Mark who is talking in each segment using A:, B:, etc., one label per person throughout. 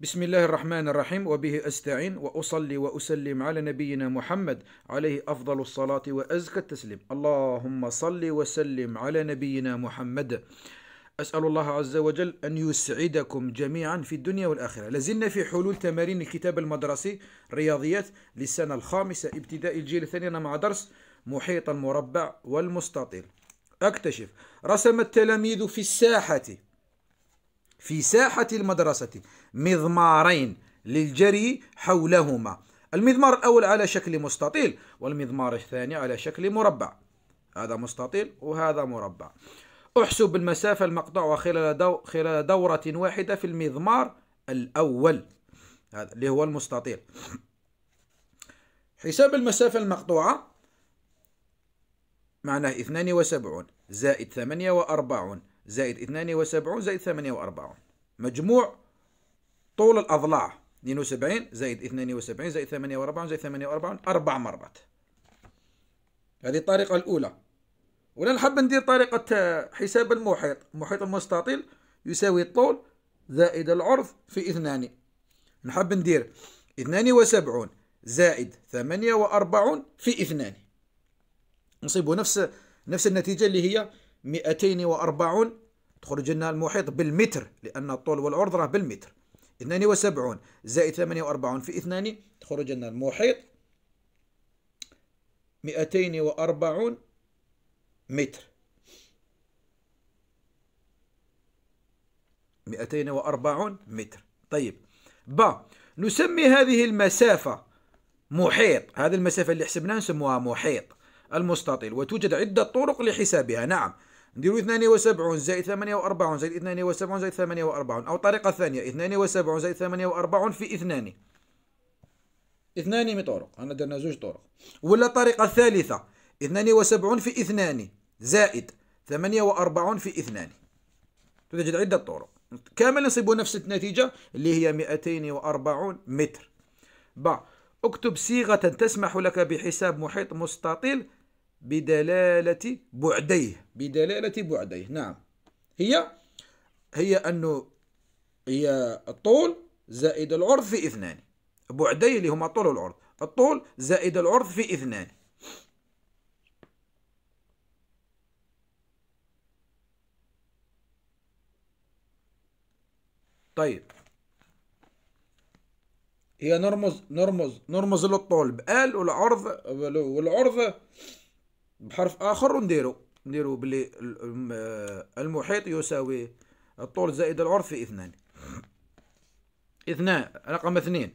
A: بسم الله الرحمن الرحيم وبه استعين واصلي واسلم على نبينا محمد عليه افضل الصلاه وازكى التسليم اللهم صل وسلم على نبينا محمد اسال الله عز وجل ان يسعدكم جميعا في الدنيا والاخره لازلنا في حلول تمارين الكتاب المدرسي رياضيات للسنه الخامسه ابتداء الجيل الثاني مع درس محيط المربع والمستطيل اكتشف رسم التلاميذ في الساحه في ساحه المدرسه مضمارين للجري حولهما المضمار الأول على شكل مستطيل والمضمار الثاني على شكل مربع هذا مستطيل وهذا مربع احسب المسافة المقطوعة خلال, دو خلال دورة واحدة في المضمار الأول هذا اللي هو المستطيل حساب المسافة المقطوعة معناه 72 زائد 48 زائد 72 زائد 48 مجموع طول الأضلاع 72 زائد 72 زائد 48 زائد 48 أربع مرات هذه الطريقة الأولى ولا نحب ندير طريقة آه، حساب المحيط المحيط المستطيل يساوي الطول زائد العرض في اثنان نحب ندير 72 زائد 48 في اثنان نصيبوا نفس نفس النتيجة اللي هي 240 تخرج لنا المحيط بالمتر لأن الطول والعرض راه بالمتر 72 زائد 48 في 2 تخرج لنا المحيط 240 متر 240 متر طيب با نسمي هذه المسافة محيط هذه المسافة اللي حسبناها نسموها محيط المستطيل وتوجد عدة طرق لحسابها نعم نديرو 72 زائد 48 زائد 72 زائد 48 أو طريقة ثانية 72 زائد 48 في اثنان اثنان من طرق أنا درنا زوج طرق ولا الطريقة الثالثة 72 في اثنان زائد 48 في اثنان تجد عدة طرق كامل نصيبو نفس النتيجة اللي هي 240 متر با اكتب صيغة تسمح لك بحساب محيط مستطيل بدلالة بعديه بدلالة بعديه نعم هي هي أنه هي الطول زائد العرض في اثنان بعديه اللي هما طول العرض الطول زائد العرض في اثنان طيب هي نرمز نرمز نرمز للطول بال والعرض والعرض بحرف اخر ونديرو نديرو بلي المحيط يساوي الطول زائد العرض في اثنان اثنان رقم اثنين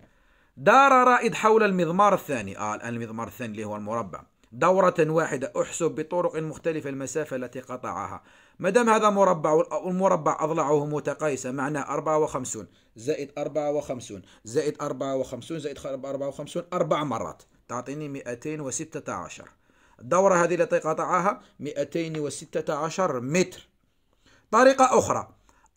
A: دار رائد حول المضمار الثاني اه الان المضمار الثاني اللي هو المربع دورة واحدة احسب بطرق مختلفة المسافة التي قطعها دام هذا مربع والمربع أضلاعه متقايسة معناه 54 زائد 54 زائد 54 زائد 54 أربع مرات تعطيني 216 الدورة هذه التي قطعها 216 متر طريقة أخرى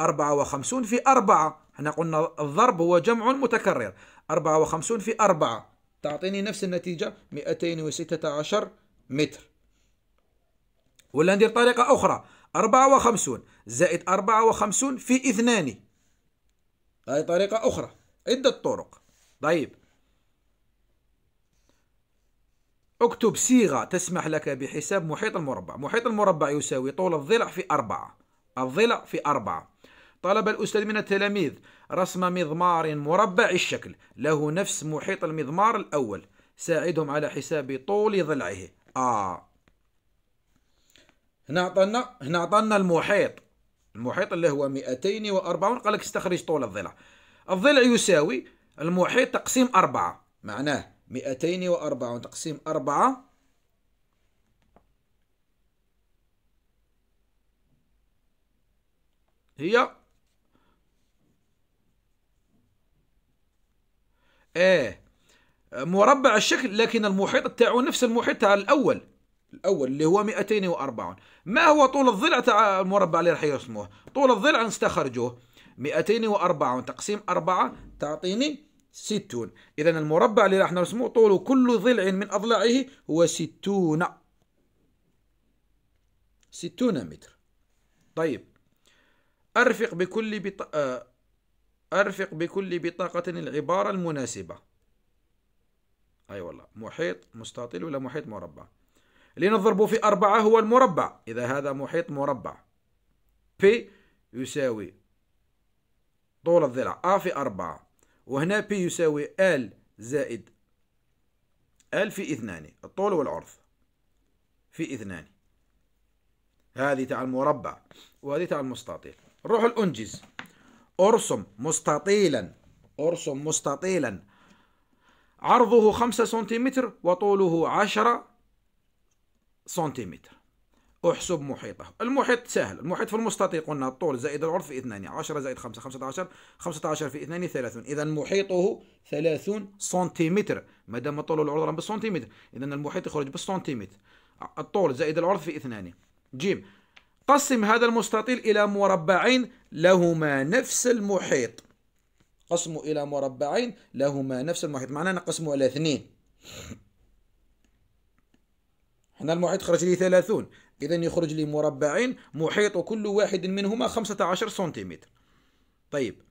A: 54 في 4 احنا قلنا الضرب هو جمع متكرر 54 في 4 تعطيني نفس النتيجة 216 متر ولا ندير طريقة أخرى 54 زائد 54 في اثنان هذه طريقة أخرى عدة طرق طيب اكتب صيغة تسمح لك بحساب محيط المربع محيط المربع يساوي طول الضلع في أربعة الضلع في أربعة طلب الأستاذ من التلاميذ رسم مضمار مربع الشكل له نفس محيط المضمار الأول ساعدهم على حساب طول ضلعه آه هنا عطانا هنا عطانا المحيط المحيط اللي هو 240 قال لك استخرج طول الضلع الضلع يساوي المحيط تقسيم أربعة معناه مئتين وأربعون تقسيم أربعة هي ايه مربع الشكل لكن المحيط تاعو نفس المحيط تاع الاول الاول اللي هو 240 ما هو طول الضلع تاع المربع اللي راح يرسموه طول الضلع نستخرجوه 240 تقسيم 4 تعطيني ستون إذا المربع اللي راح نرسمه طول كل ضلع من أضلاعه هو ستون ستون متر طيب أرفق بكل بط... آه، أرفق بكل بطاقة العبارة المناسبة أي أيوة والله محيط مستطيل ولا محيط مربع لنضرب في أربعة هو المربع إذا هذا محيط مربع P يساوي طول الضلع A في أربعة وهنا بي يساوي ال زائد ال في اثنان الطول والعرض في اثنان هذه تاع المربع وهذه تاع المستطيل نروح لانجز ارسم مستطيلا ارسم مستطيلا عرضه خمسة سنتيمتر وطوله عشرة سنتيمتر احسب محيطه المحيط سهل المحيط في المستطيل قلنا الطول زائد العرض في اثنان 10 زائد 5 15 15 في اثنان 30 اذا محيطه 30 سنتيمتر ما دام الطول والعرض بالسنتيمتر اذا المحيط يخرج بالسنتيمتر الطول زائد العرض في اثنان جيم قسم هذا المستطيل الى مربعين لهما نفس المحيط قسمه الى مربعين لهما نفس المحيط معناه نقسمه على اثنين هنا المحيط خرج لي 30 إذا يخرج لي مربعين محيط كل واحد منهما 15 سنتيمتر طيب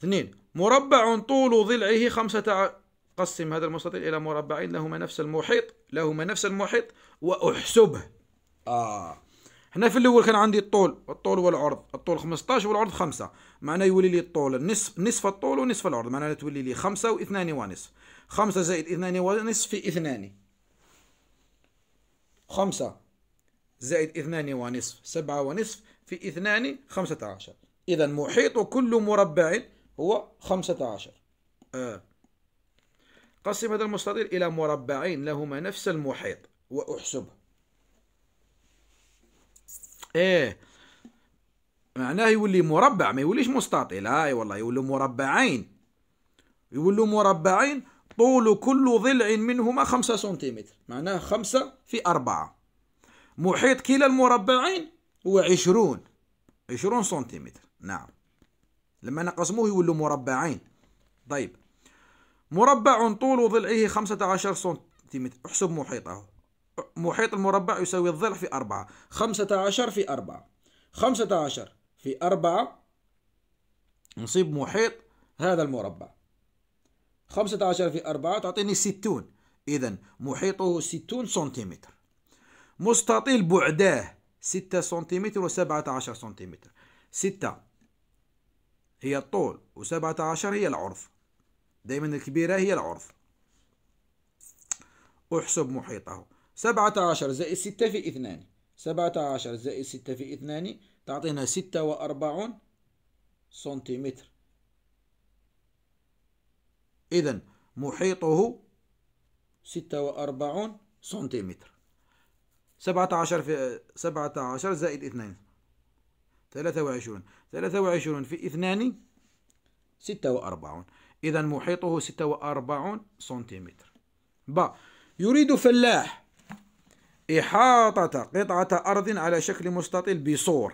A: اثنين مربع طول ضلعه خمسة قسم هذا المستطيل إلى مربعين لهما نفس المحيط لهما نفس المحيط وأحسبه آه هنا في الأول كان عندي الطول الطول والعرض الطول 15 والعرض 5 معناه يولي لي الطول نصف نصف الطول ونصف العرض معناه تولي لي 5 و2 ونصف 5 زائد 2 ونصف في 2 خمسة زائد اثنان ونصف سبعة ونصف في اثنان خمسة عشر إذا محيط كل مربع هو خمسة عشر آه. قسم هذا المستطيل إلى مربعين لهما نفس المحيط وأحسبه إيه معناه يولي مربع ما يوليش مستطيل اي آه، والله يولي مربعين يولي مربعين طول كل ضلع منهما خمسة سنتيمتر معناه خمسة في أربعة محيط كلا المربعين هو عشرون عشرون سنتيمتر نعم لما نقسموه يولوا مربعين طيب مربع طول ضلعه خمسة عشر سنتيمتر احسب محيطه محيط المربع يساوي الضلع في أربعة خمسة عشر في أربعة خمسة عشر في أربعة نصيب محيط هذا المربع 15 في 4 تعطيني 60 إذا محيطه 60 سنتيمتر مستطيل بعداه 6 سنتيمتر و17 سنتيمتر 6 هي الطول و17 هي العرض دائما الكبيرة هي العرض احسب محيطه 17 زائد 6 في 2 17 زائد 6 في 2 تعطينا 46 سنتيمتر إذا محيطه ستة وأربعون سنتيمتر سبعة عشر في سبعة عشر زائد اثنين ثلاثة وعشرون ثلاثة وعشرون في اثنان ستة وأربعون إذا محيطه ستة وأربعون سنتيمتر ب يريد فلاح إحاطة قطعة أرض على شكل مستطيل بصور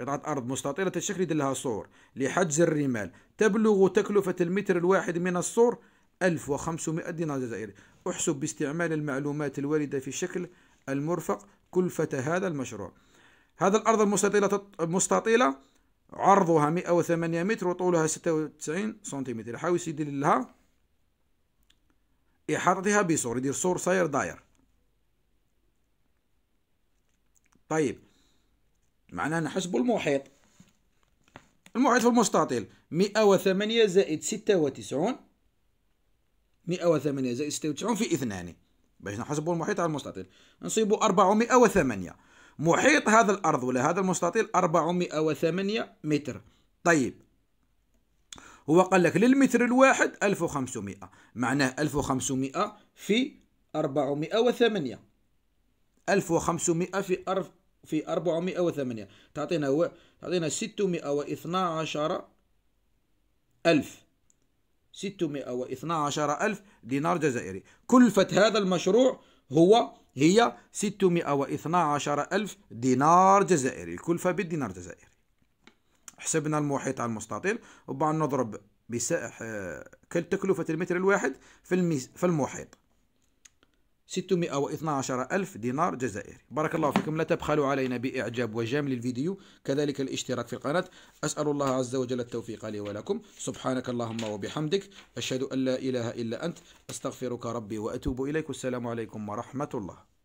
A: قطعة أرض مستطيلة الشكل يدير لها سور لحجز الرمال تبلغ تكلفة المتر الواحد من السور 1500 دينار جزائري احسب باستعمال المعلومات الواردة في الشكل المرفق كلفة هذا المشروع هذا الأرض المستطيلة مستطيلة عرضها 108 متر وطولها 96 سنتيمتر يحاول يدير لها إحاطتها بسور يدير سور صاير داير طيب معنا نحسب المحيط المحيط في المستطيل 108 زائد 96 108 زائد 96 في اثنان باش نحسبوا المحيط على المستطيل نصيبوا 408 محيط هذا الارض ولا هذا المستطيل 408 متر طيب هو قال لك للمتر الواحد 1500 معناه 1500 في 408 1500 في في 408 تعطينا و... تعطينا 612 ألف 612 ألف دينار جزائري كلفة هذا المشروع هو هي 612 ألف دينار جزائري الكلفة بالدينار الجزائري حسبنا المحيط على المستطيل وبعد نضرب بس... آه، كل تكلفة المتر الواحد في, المس... في المحيط 612 ألف دينار جزائري بارك الله فيكم لا تبخلوا علينا بإعجاب وجام للفيديو كذلك الاشتراك في القناة أسأل الله عز وجل التوفيق لي ولكم سبحانك اللهم وبحمدك أشهد أن لا إله إلا أنت أستغفرك ربي وأتوب إليك السلام عليكم ورحمة الله